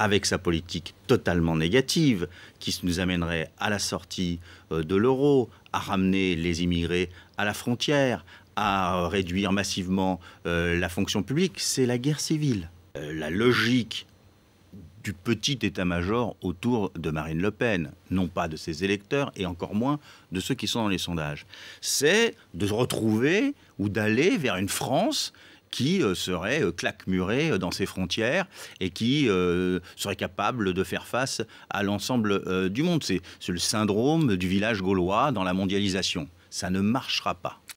avec sa politique totalement négative, qui nous amènerait à la sortie euh, de l'euro, à ramener les immigrés à la frontière, à euh, réduire massivement euh, la fonction publique, c'est la guerre civile. La logique du petit état-major autour de Marine Le Pen, non pas de ses électeurs et encore moins de ceux qui sont dans les sondages. C'est de retrouver ou d'aller vers une France qui euh, serait euh, claquemuré euh, dans ses frontières et qui serait capable de faire face à l'ensemble du monde. C'est le syndrome du village gaulois dans la mondialisation. Ça ne marchera pas.